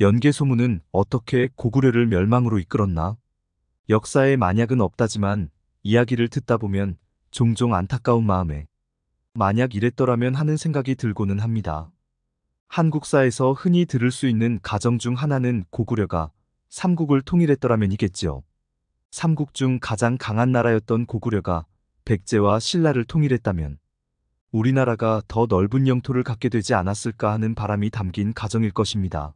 연개소문은 어떻게 고구려를 멸망으로 이끌었나? 역사에 만약은 없다지만 이야기를 듣다 보면 종종 안타까운 마음에 만약 이랬더라면 하는 생각이 들고는 합니다. 한국사에서 흔히 들을 수 있는 가정 중 하나는 고구려가 삼국을 통일했더라면이겠지요. 삼국 중 가장 강한 나라였던 고구려가 백제와 신라를 통일했다면 우리나라가 더 넓은 영토를 갖게 되지 않았을까 하는 바람이 담긴 가정일 것입니다.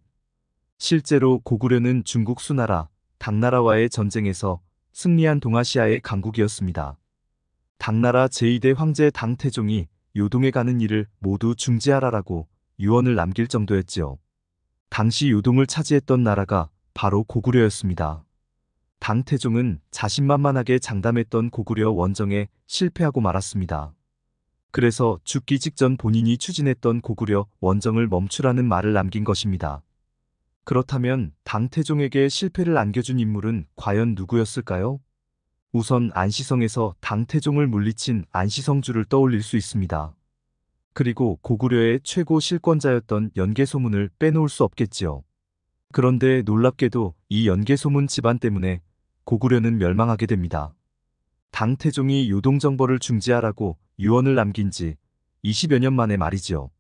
실제로 고구려는 중국 수나라, 당나라와의 전쟁에서 승리한 동아시아의 강국이었습니다. 당나라 제2대 황제 당태종이 요동에 가는 일을 모두 중지하라라고 유언을 남길 정도였지요. 당시 요동을 차지했던 나라가 바로 고구려였습니다. 당태종은 자신만만하게 장담했던 고구려 원정에 실패하고 말았습니다. 그래서 죽기 직전 본인이 추진했던 고구려 원정을 멈추라는 말을 남긴 것입니다. 그렇다면 당태종에게 실패를 안겨준 인물은 과연 누구였을까요? 우선 안시성에서 당태종을 물리친 안시성주를 떠올릴 수 있습니다. 그리고 고구려의 최고 실권자였던 연개소문을 빼놓을 수 없겠지요. 그런데 놀랍게도 이 연개소문 집안 때문에 고구려는 멸망하게 됩니다. 당태종이 요동정벌을 중지하라고 유언을 남긴 지 20여 년 만에 말이지요.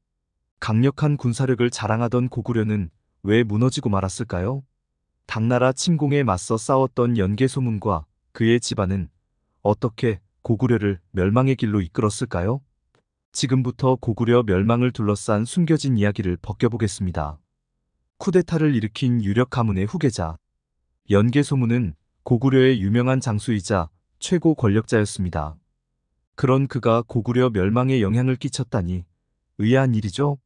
강력한 군사력을 자랑하던 고구려는 왜 무너지고 말았을까요? 당나라 침공에 맞서 싸웠던 연개소문과 그의 집안은 어떻게 고구려를 멸망의 길로 이끌었을까요? 지금부터 고구려 멸망을 둘러싼 숨겨진 이야기를 벗겨보겠습니다. 쿠데타를 일으킨 유력 가문의 후계자 연개소문은 고구려의 유명한 장수이자 최고 권력자였습니다. 그런 그가 고구려 멸망에 영향을 끼쳤다니 의아한 일이죠?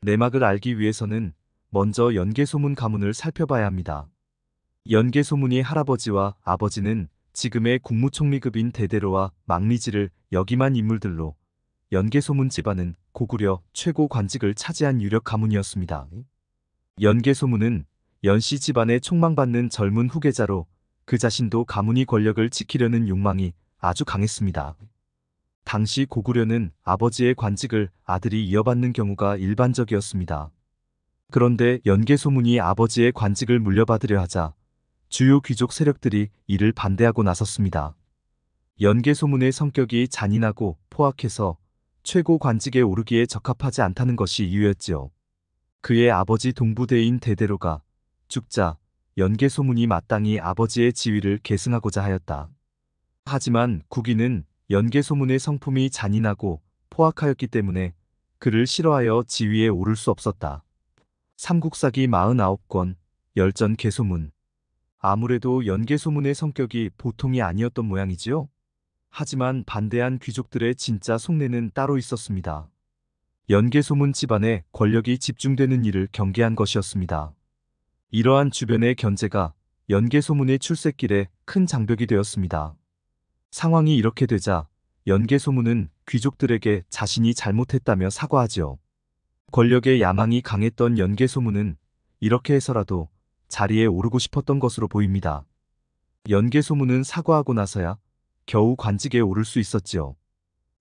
내막을 알기 위해서는 먼저 연개소문 가문을 살펴봐야 합니다. 연개소문이 할아버지와 아버지는 지금의 국무총리급인 대대로와 망리지를 역임한 인물들로 연개소문 집안은 고구려 최고 관직을 차지한 유력 가문이었습니다. 연개소문은 연씨 집안의 촉망받는 젊은 후계자로 그 자신도 가문이 권력을 지키려는 욕망이 아주 강했습니다. 당시 고구려는 아버지의 관직을 아들이 이어받는 경우가 일반적이었습니다. 그런데 연개소문이 아버지의 관직을 물려받으려 하자 주요 귀족 세력들이 이를 반대하고 나섰습니다. 연개소문의 성격이 잔인하고 포악해서 최고 관직에 오르기에 적합하지 않다는 것이 이유였지요. 그의 아버지 동부대인 대대로가 죽자 연개소문이 마땅히 아버지의 지위를 계승하고자 하였다. 하지만 국인은 연개소문의 성품이 잔인하고 포악하였기 때문에 그를 싫어하여 지위에 오를 수 없었다. 삼국사기 49권, 열전 개소문. 아무래도 연개소문의 성격이 보통이 아니었던 모양이지요? 하지만 반대한 귀족들의 진짜 속내는 따로 있었습니다. 연개소문 집안에 권력이 집중되는 일을 경계한 것이었습니다. 이러한 주변의 견제가 연개소문의 출세길에 큰 장벽이 되었습니다. 상황이 이렇게 되자 연개소문은 귀족들에게 자신이 잘못했다며 사과하지요. 권력의 야망이 강했던 연개소문은 이렇게 해서라도 자리에 오르고 싶었던 것으로 보입니다. 연개소문은 사과하고 나서야 겨우 관직에 오를 수 있었지요.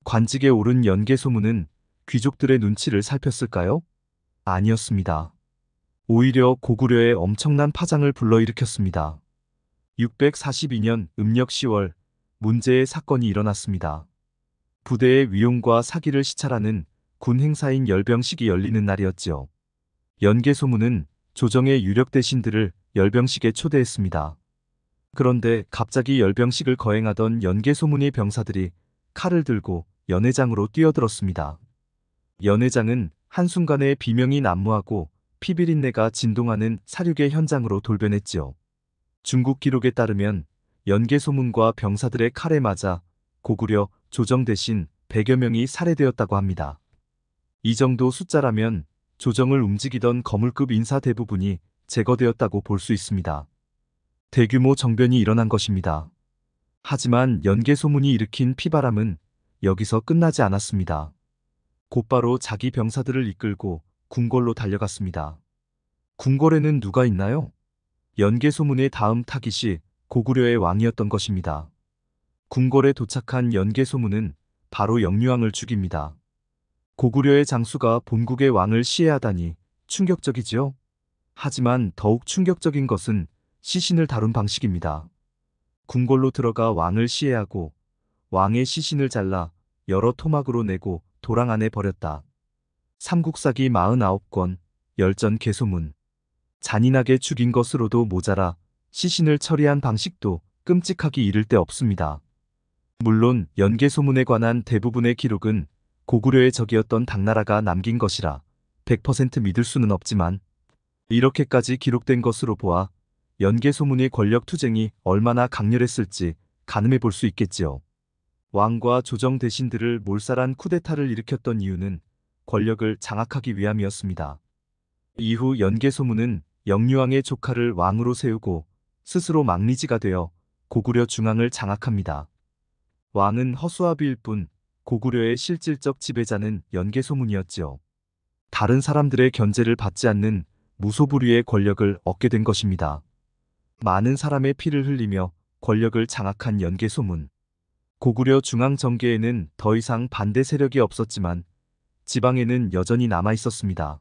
관직에 오른 연개소문은 귀족들의 눈치를 살폈을까요? 아니었습니다. 오히려 고구려의 엄청난 파장을 불러일으켰습니다. 642년 음력 10월 문제의 사건이 일어났습니다. 부대의 위용과 사기를 시찰하는 군 행사인 열병식이 열리는 날이었지요. 연개소문은 조정의 유력 대신들을 열병식에 초대했습니다. 그런데 갑자기 열병식을 거행하던 연개소문의 병사들이 칼을 들고 연회장으로 뛰어들었습니다. 연회장은 한순간에 비명이 난무하고 피비린내가 진동하는 사륙의 현장으로 돌변했지요. 중국 기록에 따르면 연개소문과 병사들의 칼에 맞아 고구려, 조정 대신 100여 명이 살해되었다고 합니다. 이 정도 숫자라면 조정을 움직이던 거물급 인사 대부분이 제거되었다고 볼 수 있습니다. 대규모 정변이 일어난 것입니다. 하지만 연계 소문이 일으킨 피바람은 여기서 끝나지 않았습니다. 곧바로 자기 병사들을 이끌고 궁궐로 달려갔습니다. 궁궐에는 누가 있나요? 연계 소문의 다음 타깃이 고구려의 왕이었던 것입니다. 궁궐에 도착한 연계 소문은 바로 영유왕을 죽입니다. 고구려의 장수가 본국의 왕을 시해하다니 충격적이지요. 하지만 더욱 충격적인 것은 시신을 다룬 방식입니다. 궁궐로 들어가 왕을 시해하고 왕의 시신을 잘라 여러 토막으로 내고 도랑 안에 버렸다. 삼국사기 49권, 열전 개소문. 잔인하게 죽인 것으로도 모자라 시신을 처리한 방식도 끔찍하기 이를 데 없습니다. 물론 연개소문에 관한 대부분의 기록은 고구려의 적이었던 당나라가 남긴 것이라 100% 믿을 수는 없지만 이렇게까지 기록된 것으로 보아 연개소문의 권력투쟁이 얼마나 강렬했을지 가늠해 볼 수 있겠지요. 왕과 조정 대신들을 몰살한 쿠데타를 일으켰던 이유는 권력을 장악하기 위함이었습니다. 이후 연개소문은 영유왕의 조카를 왕으로 세우고 스스로 망리지가 되어 고구려 중앙을 장악합니다. 왕은 허수아비일 뿐 고구려의 실질적 지배자는 연개소문이었지요. 다른 사람들의 견제를 받지 않는 무소불위의 권력을 얻게 된 것입니다. 많은 사람의 피를 흘리며 권력을 장악한 연개소문. 고구려 중앙정계에는 더 이상 반대 세력이 없었지만 지방에는 여전히 남아있었습니다.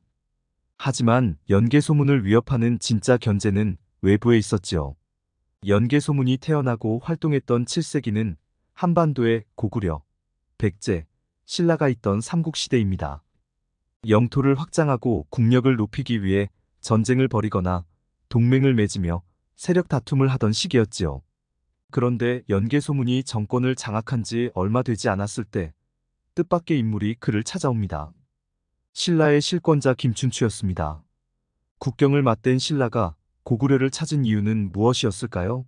하지만 연개소문을 위협하는 진짜 견제는 외부에 있었지요. 연개소문이 태어나고 활동했던 7세기는 한반도의 고구려, 백제, 신라가 있던 삼국시대입니다. 영토를 확장하고 국력을 높이기 위해 전쟁을 벌이거나 동맹을 맺으며 세력 다툼을 하던 시기였지요. 그런데 연개소문이 정권을 장악한 지 얼마 되지 않았을 때 뜻밖의 인물이 그를 찾아옵니다. 신라의 실권자 김춘추였습니다. 국경을 맞댄 신라가 고구려를 찾은 이유는 무엇이었을까요?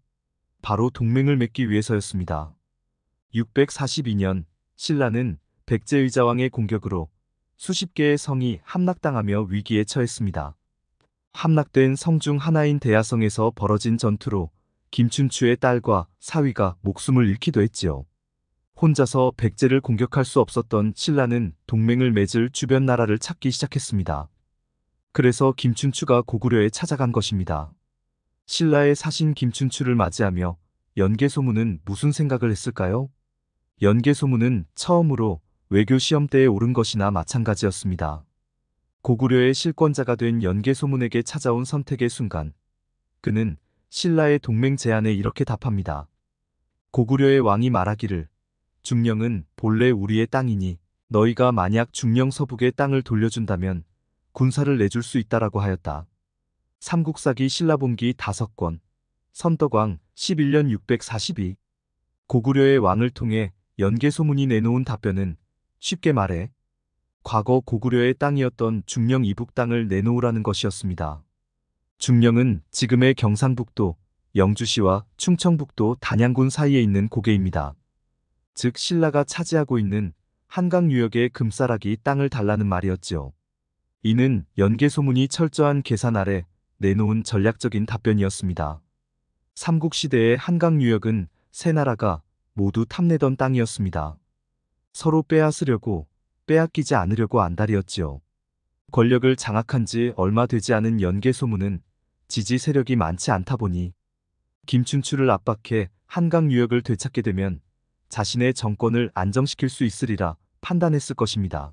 바로 동맹을 맺기 위해서였습니다. 642년 신라는 백제의자왕의 공격으로 수십 개의 성이 함락당하며 위기에 처했습니다. 함락된 성 중 하나인 대야성에서 벌어진 전투로 김춘추의 딸과 사위가 목숨을 잃기도 했지요. 혼자서 백제를 공격할 수 없었던 신라는 동맹을 맺을 주변 나라를 찾기 시작했습니다. 그래서 김춘추가 고구려에 찾아간 것입니다. 신라의 사신 김춘추를 맞이하며 연개소문은 무슨 생각을 했을까요? 연개소문은 처음으로 외교 시험때에 오른 것이나 마찬가지였습니다. 고구려의 실권자가 된 연개소문에게 찾아온 선택의 순간 그는 신라의 동맹 제안에 이렇게 답합니다. 고구려의 왕이 말하기를 중령은 본래 우리의 땅이니 너희가 만약 중령 서북의 땅을 돌려준다면 군사를 내줄 수 있다라고 하였다. 삼국사기 신라본기 5권 선덕왕 11년 642 고구려의 왕을 통해 연개소문이 내놓은 답변은 쉽게 말해 과거 고구려의 땅이었던 중령 이북 땅을 내놓으라는 것이었습니다. 중령은 지금의 경상북도, 영주시와 충청북도 단양군 사이에 있는 고개입니다. 즉 신라가 차지하고 있는 한강 유역의 금사락이 땅을 달라는 말이었지요. 이는 연개소문이 철저한 계산 아래 내놓은 전략적인 답변이었습니다. 삼국시대의 한강 유역은 세 나라가 모두 탐내던 땅이었습니다. 서로 빼앗으려고 빼앗기지 않으려고 안달이었지요. 권력을 장악한 지 얼마 되지 않은 연계 소문은 지지 세력이 많지 않다 보니 김춘추를 압박해 한강 유역을 되찾게 되면 자신의 정권을 안정시킬 수 있으리라 판단했을 것입니다.